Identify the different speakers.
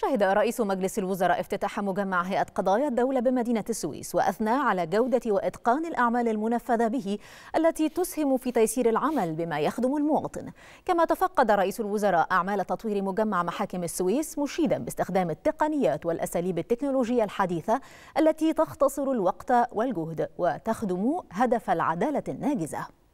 Speaker 1: شهد رئيس مجلس الوزراء افتتاح مجمع هيئة قضايا الدولة بمدينة السويس وأثنى على جودة وإتقان الأعمال المنفذة به التي تسهم في تيسير العمل بما يخدم المواطن كما تفقد رئيس الوزراء أعمال تطوير مجمع محاكم السويس مشيدا باستخدام التقنيات والأساليب التكنولوجية الحديثة التي تختصر الوقت والجهد وتخدم هدف العدالة الناجزة